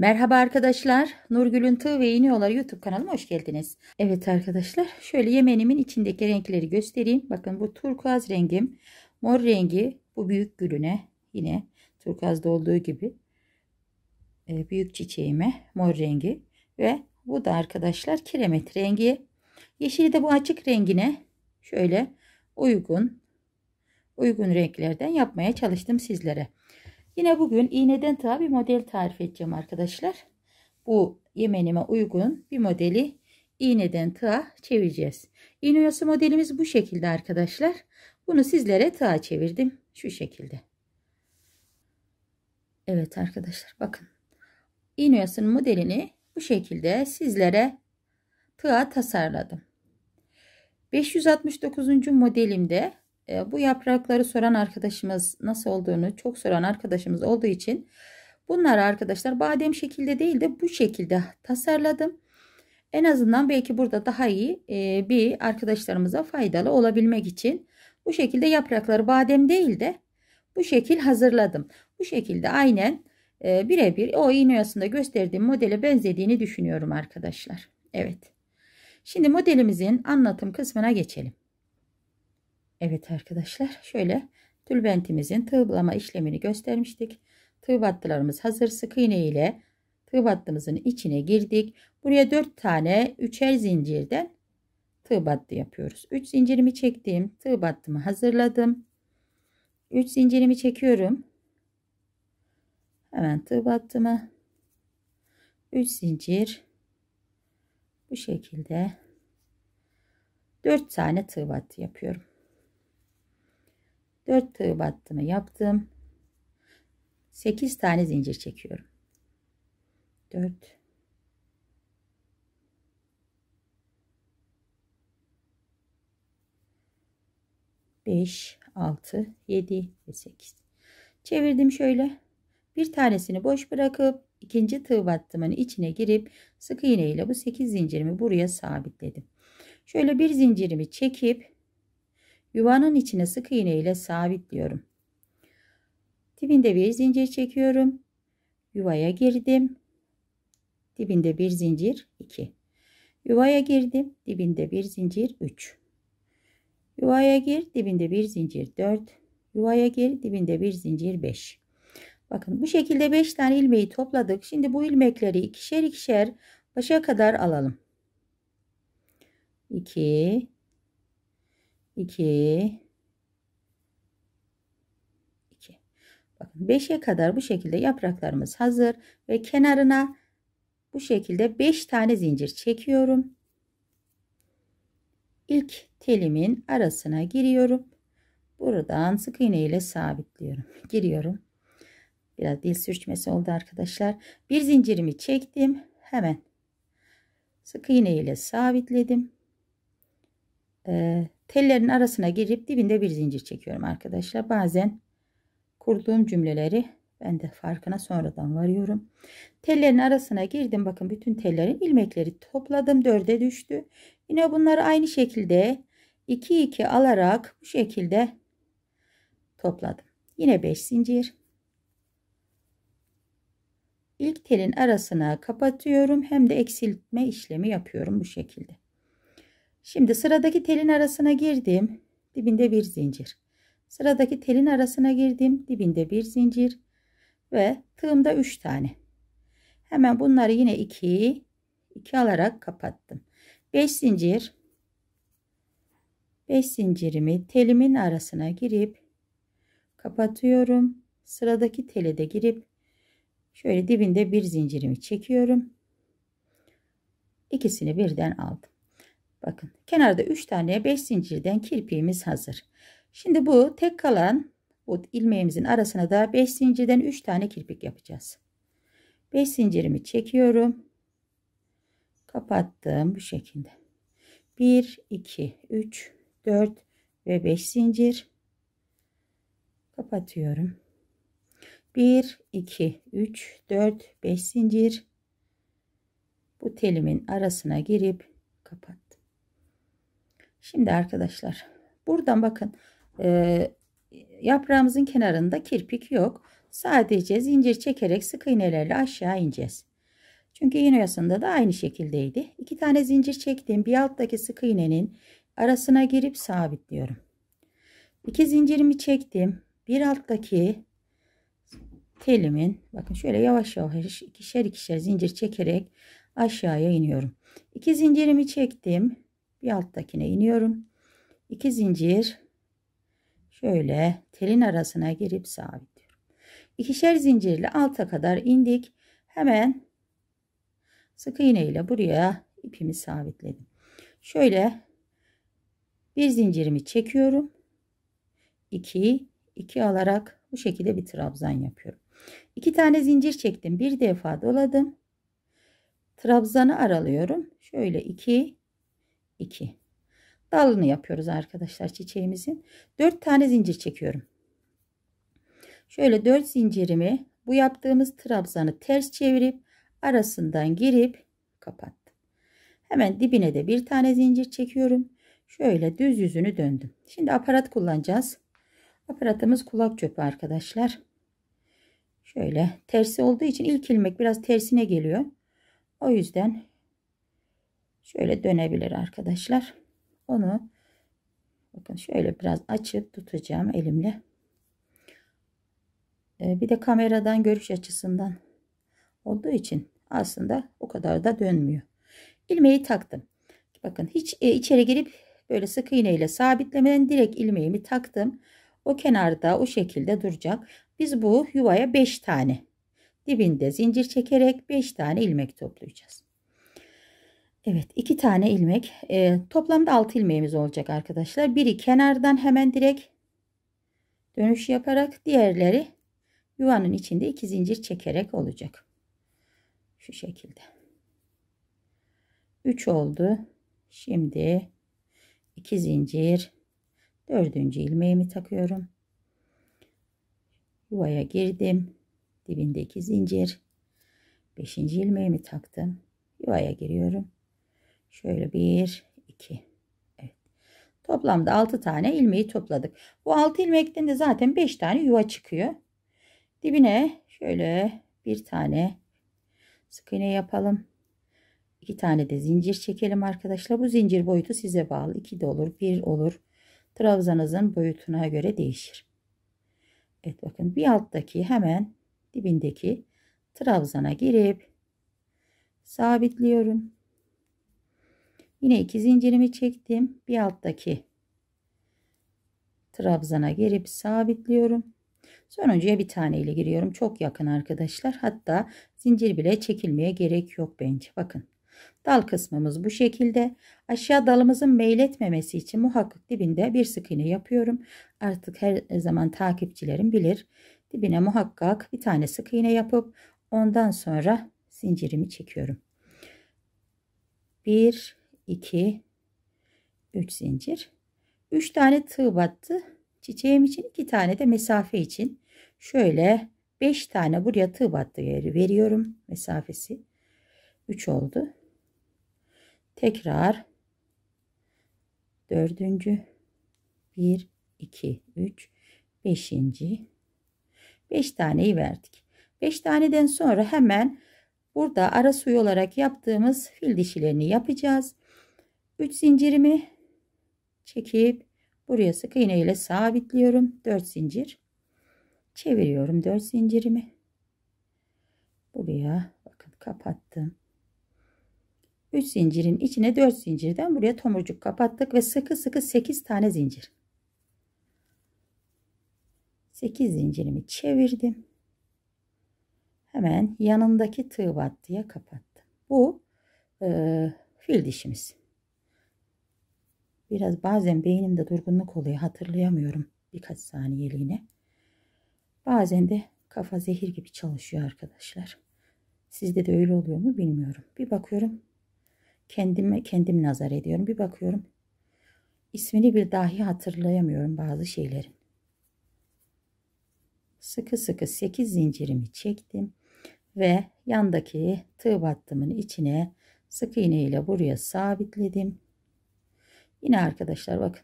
Merhaba arkadaşlar. Nurgül'ün Tığ ve Yeni Yolları YouTube kanalıma hoş geldiniz. Evet arkadaşlar şöyle yemenimin içindeki renkleri göstereyim. Bakın bu turkuaz rengim. Mor rengi bu büyük gülüne yine turkuazda olduğu gibi e, büyük çiçeğime mor rengi ve bu da arkadaşlar kiremit rengi. Yeşili de bu açık rengine şöyle uygun uygun renklerden yapmaya çalıştım sizlere. Yine bugün iğneden tığa bir model tarif edeceğim arkadaşlar. Bu yemenime uygun bir modeli iğneden tığa çevireceğiz. İğne modelimiz bu şekilde arkadaşlar. Bunu sizlere tığa çevirdim. Şu şekilde. Evet arkadaşlar bakın. İğne modelini bu şekilde sizlere tığa tasarladım. 569. modelimde ee, bu yaprakları soran arkadaşımız nasıl olduğunu çok soran arkadaşımız olduğu için bunları arkadaşlar badem şekilde değil de bu şekilde tasarladım. En azından belki burada daha iyi e, bir arkadaşlarımıza faydalı olabilmek için bu şekilde yaprakları badem değil de bu şekil hazırladım. Bu şekilde aynen e, birebir o iğne oyasında gösterdiğim modele benzediğini düşünüyorum arkadaşlar. Evet. Şimdi modelimizin anlatım kısmına geçelim. Evet arkadaşlar şöyle tülbentimizin tığlama işlemini göstermiştik. Tığ battılarımız hazır. Sık iğne ile tığ battımızın içine girdik. Buraya 4 tane 3'er zincirden tığ battı yapıyoruz. 3 zincirimi çektim. Tığ battımı hazırladım. 3 zincirimi çekiyorum. Hemen tığ battımı 3 zincir bu şekilde 4 tane tığ battı yapıyorum. 4 tığ battımı yaptım. 8 tane zincir çekiyorum. 4 5 6 7 ve 8 çevirdim şöyle bir tanesini boş bırakıp ikinci tığ battımın içine girip sık iğne ile bu 8 zincirimi buraya sabitledim şöyle bir zincirimi çekip Yuvanın içine sık iğne ile sabitliyorum. Dibinde bir zincir çekiyorum. Yuvaya girdim. Dibinde bir zincir 2. Yuvaya girdim. Dibinde bir zincir 3. Yuvaya gir. Dibinde bir zincir 4. Yuvaya gir. Dibinde bir zincir 5. Bakın bu şekilde 5 tane ilmeği topladık. Şimdi bu ilmekleri ikişer ikişer başa kadar alalım. 2 2 2 Bakın 5'e kadar bu şekilde yapraklarımız hazır ve kenarına bu şekilde 5 tane zincir çekiyorum. İlk telimin arasına giriyorum. Buradan sık iğne ile sabitliyorum. Giriyorum. Biraz dil sürçmesi oldu arkadaşlar. Bir zincirimi çektim. Hemen sık iğne ile sabitledim e, tellerin arasına girip dibinde bir zincir çekiyorum arkadaşlar. Bazen kurduğum cümleleri ben de farkına sonradan varıyorum. Tellerin arasına girdim. Bakın bütün tellerin ilmekleri topladım. Dörde düştü. Yine bunları aynı şekilde 2 2 alarak bu şekilde topladım. Yine 5 zincir. İlk telin arasına kapatıyorum. Hem de eksiltme işlemi yapıyorum bu şekilde. Şimdi sıradaki telin arasına girdim. Dibinde bir zincir. Sıradaki telin arasına girdim. Dibinde bir zincir. Ve tığımda 3 tane. Hemen bunları yine 2 2 alarak kapattım. 5 zincir 5 zincirimi telimin arasına girip kapatıyorum. Sıradaki tele de girip şöyle dibinde bir zincirimi çekiyorum. İkisini birden aldım. Bakın kenarda 3 tane 5 zincirden kirpiğimiz hazır. Şimdi bu tek kalan bu ilmeğimizin arasına da 5 zincirden 3 tane kirpik yapacağız. 5 zincirimi çekiyorum. Kapattım bu şekilde. 1, 2, 3, 4 ve 5 zincir. Kapatıyorum. 1, 2, 3, 4, 5 zincir. Bu telimin arasına girip kapat. Şimdi arkadaşlar buradan bakın e, yaprağımızın kenarında kirpik yok. Sadece zincir çekerek sık iğnelerle aşağı ineceğiz. Çünkü iğne oyasında da aynı şekildeydi. İki tane zincir çektim. Bir alttaki sık iğnenin arasına girip sabitliyorum. İki zincirimi çektim. Bir alttaki telimin bakın şöyle yavaş yavaş ikişer ikişer zincir çekerek aşağıya iniyorum. İki zincirimi çektim bir alttakine iniyorum. 2 zincir şöyle telin arasına girip sabitliyorum. İkişer zincirle alta kadar indik. Hemen sık iğne ile buraya ipimi sabitledim. Şöyle bir zincirimi çekiyorum. 2 2 alarak bu şekilde bir trabzan yapıyorum. 2 tane zincir çektim. Bir defa doladım. Trabzanı aralıyorum. Şöyle 2 2 dalını yapıyoruz arkadaşlar çiçeğimizin 4 tane zincir çekiyorum şöyle 4 zincirimi bu yaptığımız trabzanı ters çevirip arasından girip kapattım hemen dibine de bir tane zincir çekiyorum şöyle düz yüzünü döndüm şimdi aparat kullanacağız aparatımız kulak çöpü arkadaşlar şöyle tersi olduğu için ilk ilmek biraz tersine geliyor o yüzden şöyle dönebilir arkadaşlar. Onu bakın şöyle biraz açıp tutacağım elimle. Ee, bir de kameradan görüş açısından olduğu için aslında o kadar da dönmüyor. İlmeği taktım. Bakın hiç e, içeri girip böyle sık iğne ile sabitlemeden direkt ilmeğimi taktım. O kenarda o şekilde duracak. Biz bu yuvaya 5 tane dibinde zincir çekerek 5 tane ilmek toplayacağız. Evet iki tane ilmek e, toplamda altı ilmeğimiz olacak arkadaşlar biri kenardan hemen direkt dönüş yaparak diğerleri yuvanın içinde iki zincir çekerek olacak şu şekilde Üç oldu şimdi iki zincir dördüncü ilmeğimi takıyorum yuvaya girdim dibindeki zincir beşinci ilmeğimi taktım yuvaya giriyorum Şöyle bir iki. Evet. Toplamda altı tane ilmeği topladık. Bu altı ilmekten de zaten beş tane yuva çıkıyor. Dibine şöyle bir tane sık iğne yapalım. İki tane de zincir çekelim arkadaşlar. Bu zincir boyutu size bağlı. İki de olur, bir olur. Trabzanızın boyutuna göre değişir. Evet bakın bir alttaki hemen dibindeki trabzana girip sabitliyorum. Yine iki zincirimi çektim. Bir alttaki trabzana girip sabitliyorum. Sonuncuya bir tane ile giriyorum. Çok yakın arkadaşlar. Hatta zincir bile çekilmeye gerek yok bence. Bakın. Dal kısmımız bu şekilde. Aşağı dalımızın meyletmemesi için muhakkak dibinde bir sık iğne yapıyorum. Artık her zaman takipçilerim bilir. Dibine muhakkak bir tane sık iğne yapıp ondan sonra zincirimi çekiyorum. 1 2 3 zincir 3 tane tığ battı çiçeğim için 2 tane de mesafe için şöyle 5 tane buraya tığ battı yeri veriyorum mesafesi 3 oldu tekrar 4. 1 2 3 5. 5 taneyi verdik 5 taneden sonra hemen burada ara suyu olarak yaptığımız fil dişilerini yapacağız 3 zincirimi çekip buraya sık iğne ile sabitliyorum. 4 zincir çeviriyorum 4 zincirimi. Buraya bakın kapattım. 3 zincirin içine 4 zincirden buraya tomurcuk kapattık ve sıkı sıkı 8 tane zincir. 8 zincirimi çevirdim. Hemen yanındaki tığ battıya kapattım. Bu e, fil dişimiz. Biraz bazen beynimde durgunluk oluyor hatırlayamıyorum birkaç saniyeliğine. Bazen de kafa zehir gibi çalışıyor arkadaşlar. Sizde de öyle oluyor mu bilmiyorum. Bir bakıyorum kendime kendim nazar ediyorum. Bir bakıyorum İsmini bir dahi hatırlayamıyorum bazı şeylerin. Sıkı sıkı 8 zincirimi çektim ve yandaki tığ battımın içine sık iğne ile buraya sabitledim. Yine arkadaşlar bakın.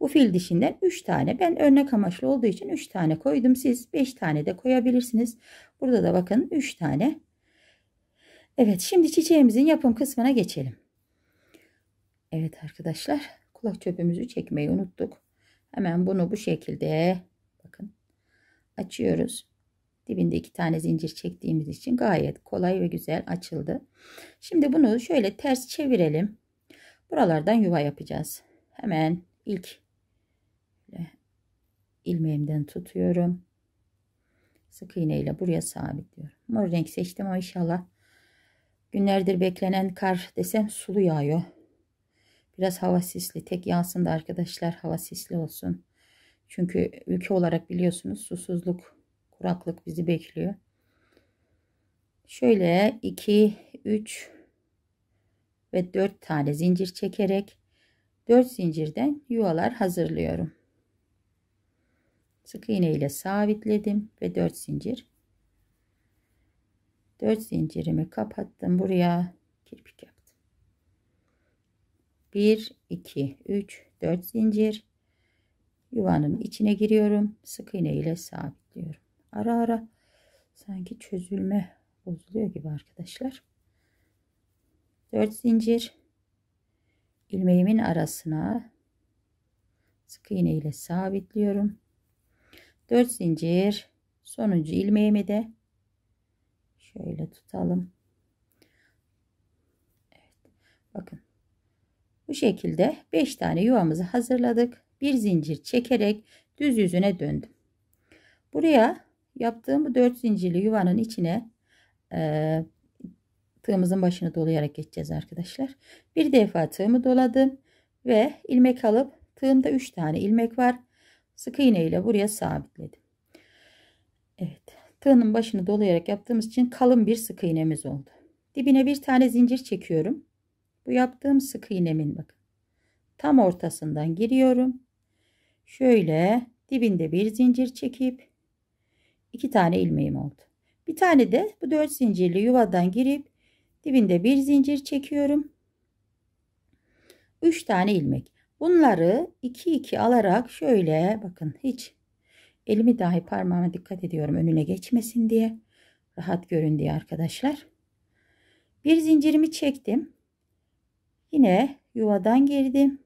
Bu fil dişinden 3 tane ben örnek amaçlı olduğu için 3 tane koydum. Siz 5 tane de koyabilirsiniz. Burada da bakın 3 tane. Evet şimdi çiçeğimizin yapım kısmına geçelim. Evet arkadaşlar kulak çöpümüzü çekmeyi unuttuk. Hemen bunu bu şekilde bakın açıyoruz. Dibinde iki tane zincir çektiğimiz için gayet kolay ve güzel açıldı. Şimdi bunu şöyle ters çevirelim. Buralardan yuva yapacağız. Hemen ilk ilmeğimden tutuyorum. Sık iğne ile buraya sabitliyorum. Mor renk seçtim ama inşallah günlerdir beklenen kar desem sulu yağıyor. Biraz hava sisli. Tek yağsın da arkadaşlar hava sisli olsun. Çünkü ülke olarak biliyorsunuz susuzluk, kuraklık bizi bekliyor. Şöyle 2, 3, ve 4 tane zincir çekerek 4 zincirden yuvalar hazırlıyorum. Sık iğne ile sabitledim ve 4 zincir 4 zincirimi kapattım. Buraya kirpik yaptım. 1 2 3 4 zincir yuvanın içine giriyorum. Sık iğne ile sabitliyorum. Ara ara sanki çözülme bozuluyor gibi arkadaşlar. 4 zincir ilmeğimin arasına sık iğne ile sabitliyorum 4 zincir sonuncu ilmeğimi de şöyle tutalım evet, bakın bu şekilde 5 tane yuvamızı hazırladık bir zincir çekerek düz yüzüne döndüm buraya yaptığım bu 4 zincirli yuvanın içine tığımızın başını dolayarak geçeceğiz arkadaşlar. Bir defa tığımı doladım ve ilmek alıp tığımda 3 tane ilmek var. Sık iğne ile buraya sabitledim. Evet. Tığının başını dolayarak yaptığımız için kalın bir sık iğnemiz oldu. Dibine bir tane zincir çekiyorum. Bu yaptığım sık iğnemin bakın. Tam ortasından giriyorum. Şöyle dibinde bir zincir çekip iki tane ilmeğim oldu. Bir tane de bu dört zincirli yuvadan girip dibinde bir zincir çekiyorum 3 tane ilmek bunları 2 2 alarak şöyle bakın hiç elimi dahi parmağıma dikkat ediyorum önüne geçmesin diye rahat görün diye arkadaşlar bir zincirimi çektim yine yuvadan girdim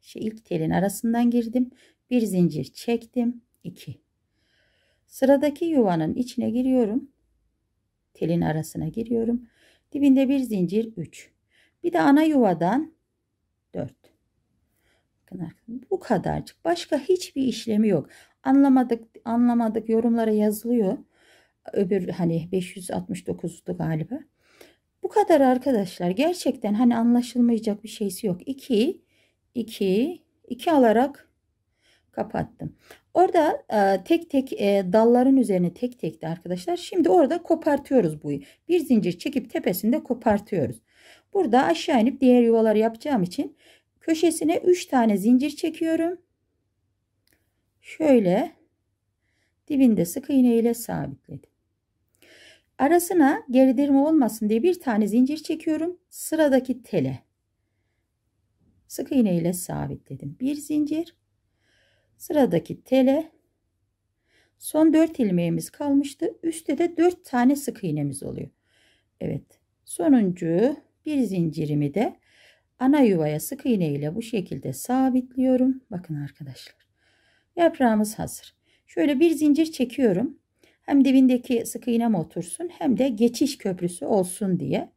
şey ilk telin arasından girdim bir zincir çektim 2 sıradaki yuvanın içine giriyorum telin arasına giriyorum Dibinde bir zincir 3. Bir de ana yuvadan 4. Bakın bu kadarcık. Başka hiçbir işlemi yok. Anlamadık anlamadık yorumlara yazılıyor. Öbür hani 569'du galiba. Bu kadar arkadaşlar. Gerçekten hani anlaşılmayacak bir şeysi yok. 2 2 2 alarak kapattım. Orada e, tek tek e, dalların üzerine tek tek de arkadaşlar. Şimdi orada kopartıyoruz buyu. Bir zincir çekip tepesinde kopartıyoruz. Burada aşağı inip diğer yuvaları yapacağım için köşesine 3 tane zincir çekiyorum. Şöyle dibinde sık iğne ile sabitledim. Arasına geridirme olmasın diye bir tane zincir çekiyorum. Sıradaki tele sık iğne ile sabitledim. Bir zincir Sıradaki tele son 4 ilmeğimiz kalmıştı. Üstte de 4 tane sık iğnemiz oluyor. Evet. Sonuncu bir zincirimi de ana yuvaya sık iğne ile bu şekilde sabitliyorum. Bakın arkadaşlar. Yaprağımız hazır. Şöyle bir zincir çekiyorum. Hem dibindeki sık iğnem otursun hem de geçiş köprüsü olsun diye.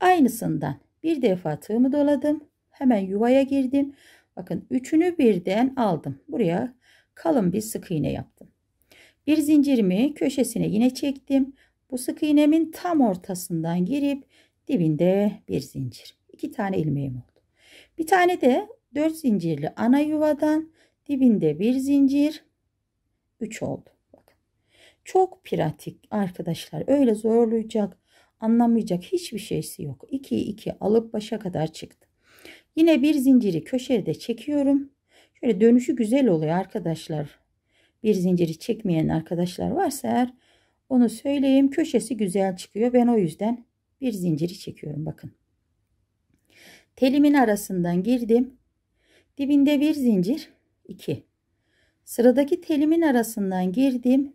Aynısından bir defa tığımı doladım. Hemen yuvaya girdim. Bakın üçünü birden aldım. Buraya kalın bir sık iğne yaptım. Bir zincirimi köşesine yine çektim. Bu sık iğnemin tam ortasından girip dibinde bir zincir. iki tane ilmeğim oldu. Bir tane de dört zincirli ana yuvadan dibinde bir zincir. Üç oldu. Bakın. Çok pratik arkadaşlar. Öyle zorlayacak, anlamayacak hiçbir şeysi yok. 2'yi 2 alıp başa kadar çıktı. Yine bir zinciri köşede çekiyorum. Şöyle dönüşü güzel oluyor arkadaşlar. Bir zinciri çekmeyen arkadaşlar varsa eğer onu söyleyeyim. Köşesi güzel çıkıyor. Ben o yüzden bir zinciri çekiyorum. Bakın. Telimin arasından girdim. Dibinde bir zincir. 2. Sıradaki telimin arasından girdim.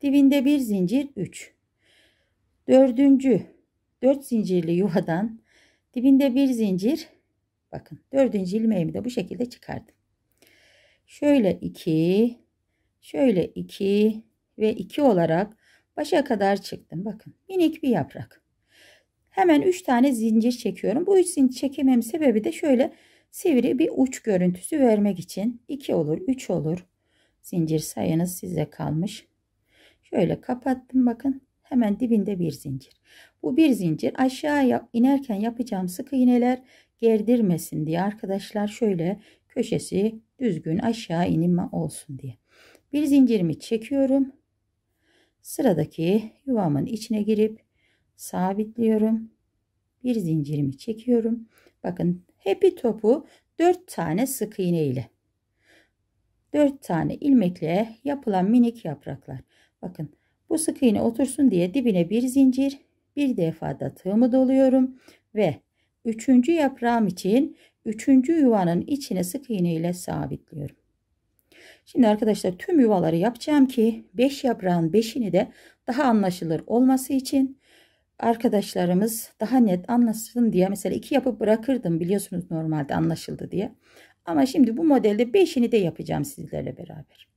Dibinde bir zincir. 3. Dördüncü. 4 dört zincirli yuvadan dibinde bir zincir Bakın dördüncü ilmeğimi de bu şekilde çıkardım. Şöyle iki, şöyle iki ve iki olarak başa kadar çıktım. Bakın minik bir yaprak. Hemen üç tane zincir çekiyorum. Bu üç zincir çekemem sebebi de şöyle sivri bir uç görüntüsü vermek için. 2 olur, 3 olur. Zincir sayınız size kalmış. Şöyle kapattım bakın. Hemen dibinde bir zincir. Bu bir zincir aşağıya inerken yapacağım sık iğneler gerdirmesin diye arkadaşlar şöyle köşesi düzgün aşağı inme olsun diye. Bir zincirimi çekiyorum. Sıradaki yuvamın içine girip sabitliyorum. Bir zincirimi çekiyorum. Bakın hepi topu 4 tane sık iğne ile 4 tane ilmekle yapılan minik yapraklar. Bakın bu sık iğne otursun diye dibine bir zincir bir defada tığımı doluyorum ve Üçüncü yaprağım için üçüncü yuvanın içine sık iğne ile sabitliyorum. Şimdi arkadaşlar tüm yuvaları yapacağım ki 5 beş yaprağın 5'ini de daha anlaşılır olması için arkadaşlarımız daha net anlasın diye mesela iki yapıp bırakırdım biliyorsunuz normalde anlaşıldı diye. Ama şimdi bu modelde 5'ini de yapacağım sizlerle beraber.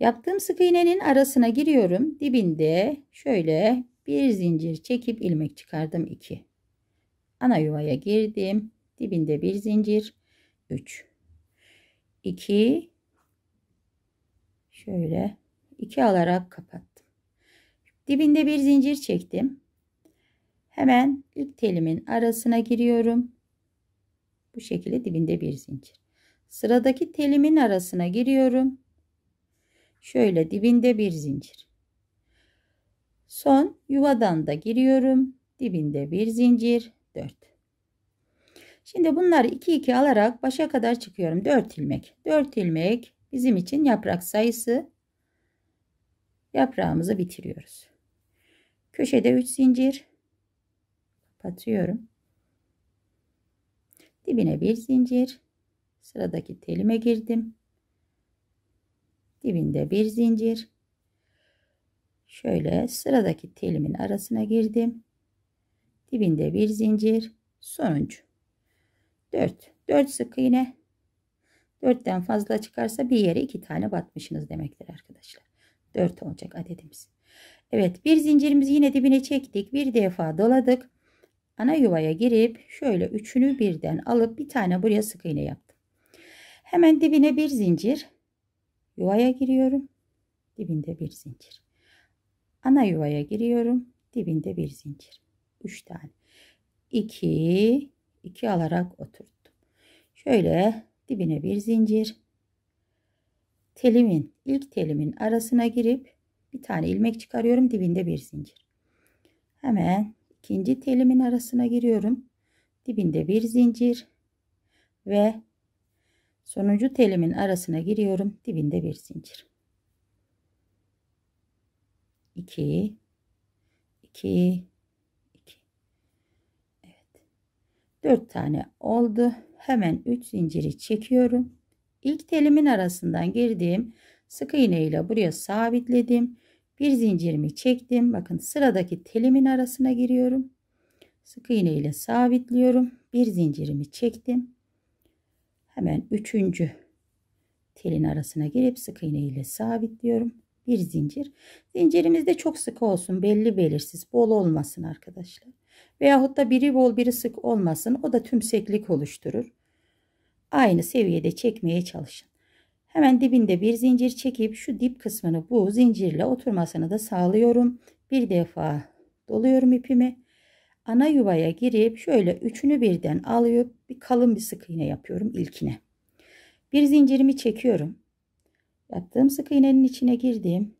Yaptığım sık iğnenin arasına giriyorum. Dibinde şöyle bir zincir çekip ilmek çıkardım 2 ana yuvaya girdim dibinde bir zincir 3 2 şöyle 2 alarak kapattım dibinde bir zincir çektim hemen ilk telimin arasına giriyorum bu şekilde dibinde bir zincir sıradaki telimin arasına giriyorum şöyle dibinde bir zincir son yuvadan da giriyorum dibinde bir zincir 4. Şimdi bunları 2 2 alarak başa kadar çıkıyorum. 4 ilmek. 4 ilmek bizim için yaprak sayısı. Yaprağımızı bitiriyoruz. Köşede 3 zincir. Kapatıyorum. Dibine bir zincir. Sıradaki telime girdim. Dibinde bir zincir. Şöyle sıradaki telimin arasına girdim dibinde bir zincir sonuncu 4 4 sık iğne 4'ten fazla çıkarsa bir yere iki tane batmışsınız demektir arkadaşlar 4 olacak adedimiz Evet bir zincirimizi yine dibine çektik bir defa doladık ana yuvaya girip şöyle üçünü birden alıp bir tane buraya sık iğne yaptım hemen dibine bir zincir yuvaya giriyorum dibinde bir zincir ana yuvaya giriyorum dibinde bir zincir 3 tane. 2 2 alarak oturttum. Şöyle dibine bir zincir. Telimin ilk telimin arasına girip bir tane ilmek çıkarıyorum dibinde bir zincir. Hemen ikinci telimin arasına giriyorum. Dibinde bir zincir ve sonuncu telimin arasına giriyorum. Dibinde bir zincir. 2 2 4 tane oldu. Hemen 3 zinciri çekiyorum. İlk telimin arasından girdiğim sık iğne ile buraya sabitledim. Bir zincirimi çektim. Bakın sıradaki telimin arasına giriyorum. Sık iğne ile sabitliyorum. Bir zincirimi çektim. Hemen üçüncü telin arasına girip sık iğne ile sabitliyorum. Bir zincir. Zincirimiz de çok sık olsun. Belli belirsiz. Bol olmasın arkadaşlar. Veyahut da biri bol biri sık olmasın o da tümseklik oluşturur. Aynı seviyede çekmeye çalışın. Hemen dibinde bir zincir çekip şu dip kısmını bu zincirle oturmasını da sağlıyorum. Bir defa doluyorum ipimi. Ana yuvaya girip şöyle üçünü birden alıp bir kalın bir sık iğne yapıyorum ilkine. Bir zincirimi çekiyorum. Yaptığım sık iğnenin içine girdim.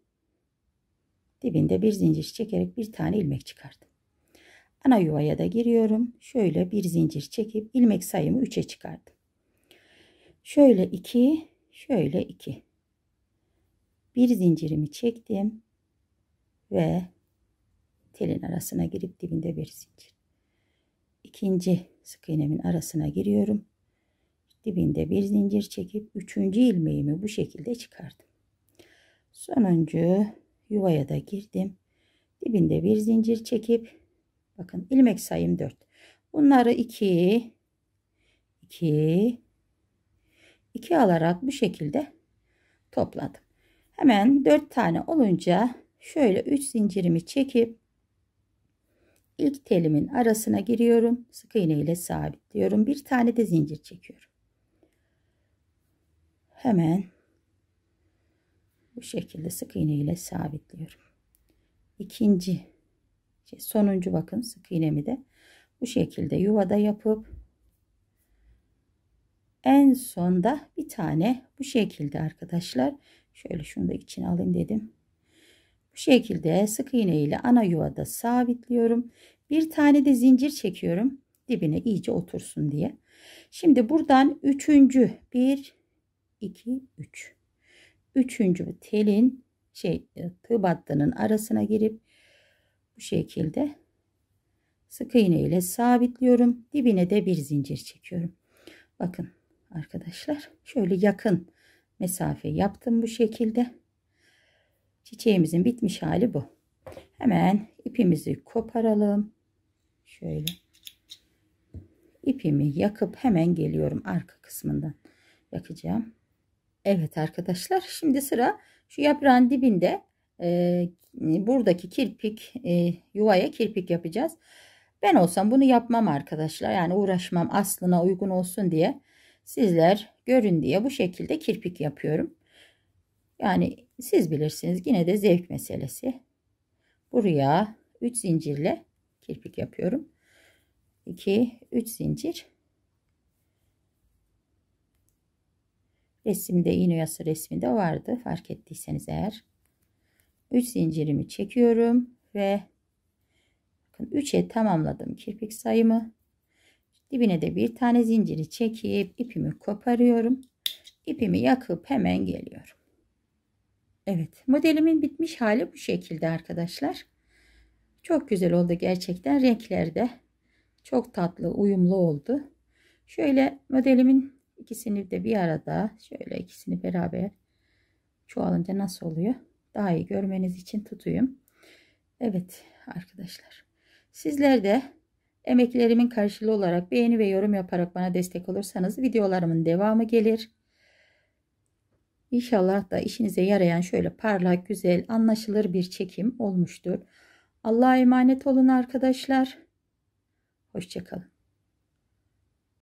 Dibinde bir zincir çekerek bir tane ilmek çıkardım. Ana yuvaya da giriyorum. Şöyle bir zincir çekip ilmek sayımı 3'e çıkardım. Şöyle 2, şöyle 2. Bir zincirimi çektim ve telin arasına girip dibinde bir zincir. İkinci sık iğnemin arasına giriyorum. Dibinde bir zincir çekip üçüncü ilmeğimi bu şekilde çıkardım. Sonuncu yuvaya da girdim. Dibinde bir zincir çekip Bakın ilmek sayım 4. Bunları 2 2 2 alarak bu şekilde topladım. Hemen 4 tane olunca şöyle 3 zincirimi çekip ilk telimin arasına giriyorum. Sık iğne ile sabitliyorum. Bir tane de zincir çekiyorum. Hemen bu şekilde sık iğne ile sabitliyorum. İkinci şey, sonuncu bakın sık iğnemi de bu şekilde yuvada yapıp en sonda bir tane bu şekilde arkadaşlar şöyle şunu da içine alayım dedim bu şekilde sık iğne ile ana yuvada sabitliyorum bir tane de zincir çekiyorum dibine iyice otursun diye şimdi buradan üçüncü bir iki üç üçüncü telin şey ıı, tığ battının arasına girip bu şekilde sık iğne ile sabitliyorum. Dibine de bir zincir çekiyorum. Bakın arkadaşlar şöyle yakın mesafe yaptım bu şekilde. Çiçeğimizin bitmiş hali bu. Hemen ipimizi koparalım. Şöyle. ipimi yakıp hemen geliyorum arka kısmından yakacağım. Evet arkadaşlar şimdi sıra şu yaprağın dibinde e, buradaki kirpik e, yuvaya kirpik yapacağız. Ben olsam bunu yapmam arkadaşlar. Yani uğraşmam aslına uygun olsun diye sizler görün diye bu şekilde kirpik yapıyorum. Yani siz bilirsiniz yine de zevk meselesi. Buraya 3 zincirle kirpik yapıyorum. 2 3 zincir. Resimde iğne yası resminde vardı fark ettiyseniz eğer. 3 zincirimi çekiyorum ve bakın 3'e tamamladım kirpik sayımı. Dibine de bir tane zinciri çekip ipimi koparıyorum. İpimi yakıp hemen geliyorum. Evet modelimin bitmiş hali bu şekilde arkadaşlar. Çok güzel oldu gerçekten renklerde. Çok tatlı uyumlu oldu. Şöyle modelimin ikisini de bir arada şöyle ikisini beraber çoğalınca nasıl oluyor? daha iyi görmeniz için tutuyum. Evet arkadaşlar. Sizler de emeklerimin karşılığı olarak beğeni ve yorum yaparak bana destek olursanız videolarımın devamı gelir. İnşallah da işinize yarayan şöyle parlak, güzel, anlaşılır bir çekim olmuştur. Allah'a emanet olun arkadaşlar. Hoşçakalın.